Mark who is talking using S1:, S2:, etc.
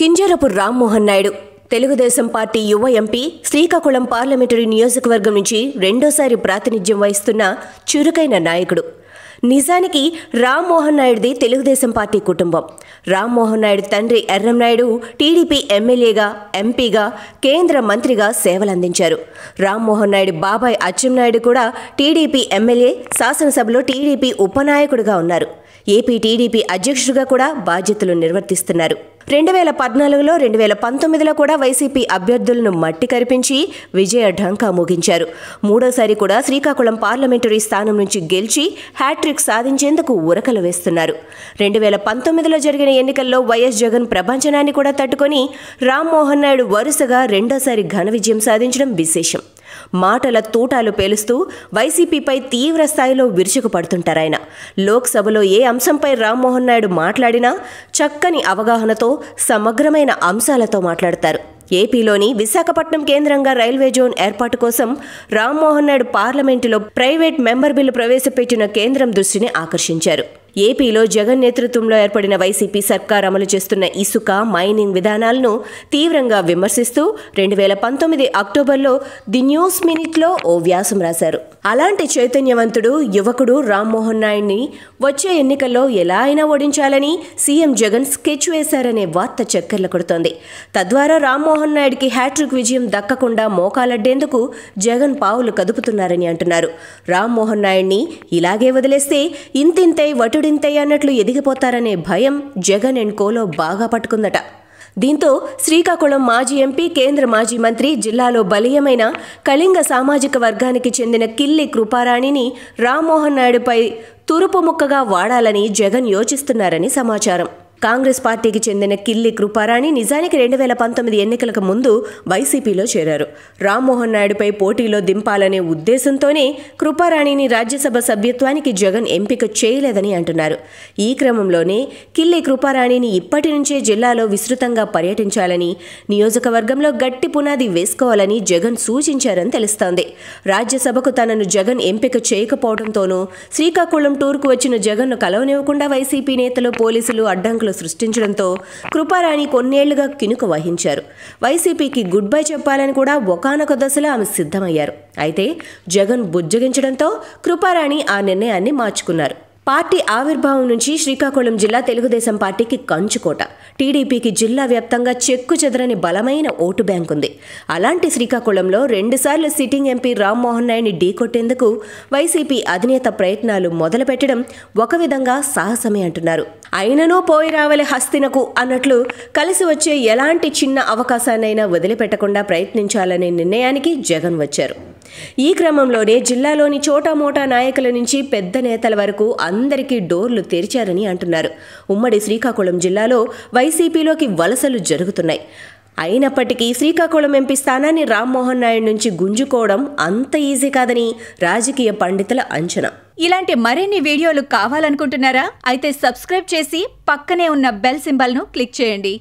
S1: Kinjarapu Rammohan Naidu Telugu Desam party యువ MP Srikakulam parliamentary నియోజకవర్గం నుంచి రెండోసారి ప్రాతినిధ్యం వహిస్తున్న చురుకైన నాయకుడు నిజానికి రామ్మోహన్ నాయుడుది తెలుగుదేశం పార్టీ కుటుంబం రామ్మోహన్ నాయుడు తండ్రి ఎర్రంనాయుడు టీడీపీ ఎమ్మెల్యేగా ఎంపీగా కేంద్ర మంత్రిగా సేవలందించారు రామ్మోహన్ నాయుడు బాబాయ్ అచ్చెన్నాయుడు కూడా టీడీపీ ఎమ్మెల్యే శాసనసభలో టీడీపీ ఉపనాయకుడిగా ఉన్నారు ఏపీ టీడీపీ అధ్యక్షుడిగా కూడా బాధ్యతలు నిర్వర్తిస్తున్నారు రెండు వేల పద్నాలుగులో రెండు వేల పంతొమ్మిదిలో కూడా వైసీపీ అభ్యర్థులను మట్టి కరిపించి విజయ ఢంకా ముగించారు మూడోసారి కూడా శ్రీకాకుళం పార్లమెంటరీ స్థానం నుంచి గెలిచి హ్యాట్రిక్ సాధించేందుకు ఉరకలు వేస్తున్నారు రెండు వేల పంతొమ్మిదిలో జరిగిన ఎన్నికల్లో వైఎస్ జగన్ ప్రభంజనాన్ని కూడా తట్టుకొని రామ్మోహన్ నాయుడు వరుసగా రెండోసారి ఘన విజయం సాధించడం విశేషం మాటల తూటాలు పేలుస్తూ వైసీపీపై తీవ్ర స్థాయిలో విరుచుకుపడుతుంటారాయన లోక్సభలో ఏ అంశంపై రామ్మోహన్ నాయుడు మాట్లాడినా చక్కని అవగాహనతో సమగ్రమైన అంశాలతో మాట్లాడతారు ఏపీలోని విశాఖపట్నం కేంద్రంగా రైల్వే జోన్ ఏర్పాటు కోసం రామ్మోహన్ నాయుడు పార్లమెంటులో ప్రైవేట్ మెంబర్ బిల్లు ప్రవేశపెట్టిన కేంద్రం దృష్టిని ఆకర్షించారు ఏపీలో జగన్ నేతృత్వంలో ఏర్పడిన వైసీపీ సర్కార్ అమలు చేస్తున్న ఇసుక మైనింగ్ విధానాలను తీవ్రంగా విమర్శిస్తూ రెండు వేల పంతొమ్మిది అక్టోబర్లో ది న్యూస్ మినిట్లో ఓ వ్యాసం రాశారు అలాంటి చైతన్యవంతుడు యువకుడు రామ్మోహన్ నాయుడిని వచ్చే ఎన్నికల్లో ఎలా అయినా ఓడించాలని సీఎం జగన్ స్కెచ్ వేశారనే వార్త చక్కర్లు కొడుతోంది తద్వారా రామ్మోహన్ నాయుడికి హ్యాట్రిక్ విజయం దక్కకుండా మోకాలడ్డేందుకు జగన్ పావులు కదుపుతున్నారని అంటున్నారు రామ్మోహన్ నాయుడిని ఇలాగే వదిలేస్తే ఇంతింతై వటు భక్తుడింతే అన్నట్లు ఎదిగిపోతారనే భయం జగన్ అండ్ కోలో బాగా పట్టుకుందట దీంతో శ్రీకాకుళం మాజీ ఎంపీ కేంద్ర మాజీ మంత్రి జిల్లాలో బలీయమైన కళింగ సామాజిక వర్గానికి చెందిన కిల్లి కృపారాణిని రామ్మోహన్ నాయుడుపై తురుపు ముక్కగా వాడాలని జగన్ యోచిస్తున్నారని సమాచారం కాంగ్రెస్ పార్టీకి చెందిన కిల్లి కృపారాణి నిజానికి రెండు వేల పంతొమ్మిది ఎన్నికలకు ముందు వైసీపీలో చేరారు రామ్మోహన్ నాయుడుపై పోటీలో దింపాలనే ఉద్దేశంతోనే కృపారాణిని రాజ్యసభ సభ్యత్వానికి జగన్ ఎంపిక చేయలేదని అంటున్నారు ఈ క్రమంలోనే కిల్లి కృపారాణిని ఇప్పటి నుంచే జిల్లాలో విస్తృతంగా పర్యటించాలని నియోజకవర్గంలో గట్టి పునాది వేసుకోవాలని జగన్ సూచించారని తెలుస్తోంది రాజ్యసభకు తనను జగన్ ఎంపిక చేయకపోవడంతోనూ శ్రీకాకుళం టూర్కు వచ్చిన జగన్ను కలవనివ్వకుండా వైసీపీ నేతలు పోలీసులు అడ్డంకులు పరిస్థితులు సృష్టించడంతో కృపారాణి కొన్నేళ్లుగా కినుక వహించారు వైసీపీకి గుడ్ బై చెప్పాలని కూడా ఒకనొక దశలో ఆమె సిద్ధమయ్యారు అయితే జగన్ బుజ్జగించడంతో కృపారాణి ఆ నిర్ణయాన్ని మార్చుకున్నారు పార్టీ ఆవిర్భావం నుంచి శ్రీకాకుళం జిల్లా తెలుగుదేశం పార్టీకి కంచుకోట టీడీపీకి జిల్లా వ్యాప్తంగా చెక్కు చెదరని బలమైన ఓటు బ్యాంక్ ఉంది అలాంటి శ్రీకాకుళంలో రెండుసార్లు సిట్టింగ్ ఎంపీ రామ్మోహన్ నాయుడిని ఢీకొట్టేందుకు వైసీపీ అధినేత ప్రయత్నాలు మొదలుపెట్టడం ఒక విధంగా సాహసమే అంటున్నారు అయిననో పోయి రావాలి హస్తినకు అన్నట్లు కలిసి వచ్చే ఎలాంటి చిన్న అవకాశాన్నైనా వదిలిపెట్టకుండా ప్రయత్నించాలనే నిర్ణయానికి జగన్ వచ్చారు ఈ క్రమంలోనే జిల్లాలోని చోటామోటా నాయకుల నుంచి పెద్ద నేతల వరకు అందరికీ డోర్లు తెరిచారని అంటున్నారు ఉమ్మడి శ్రీకాకుళం జిల్లాలో వైసీపీలోకి వలసలు జరుగుతున్నాయి అయినప్పటికీ శ్రీకాకుళం ఎంపీ స్థానాన్ని రామ్మోహన్ నాయుడు నుంచి గుంజుకోవడం అంత ఈజీ కాదని రాజకీయ పండితుల అంచనా ఇలాంటి మరిన్ని వీడియోలు కావాలనుకుంటున్నారా అయితే సబ్స్క్రైబ్ చేసి పక్కనే ఉన్న బెల్ సింబల్ను క్లిక్ చేయండి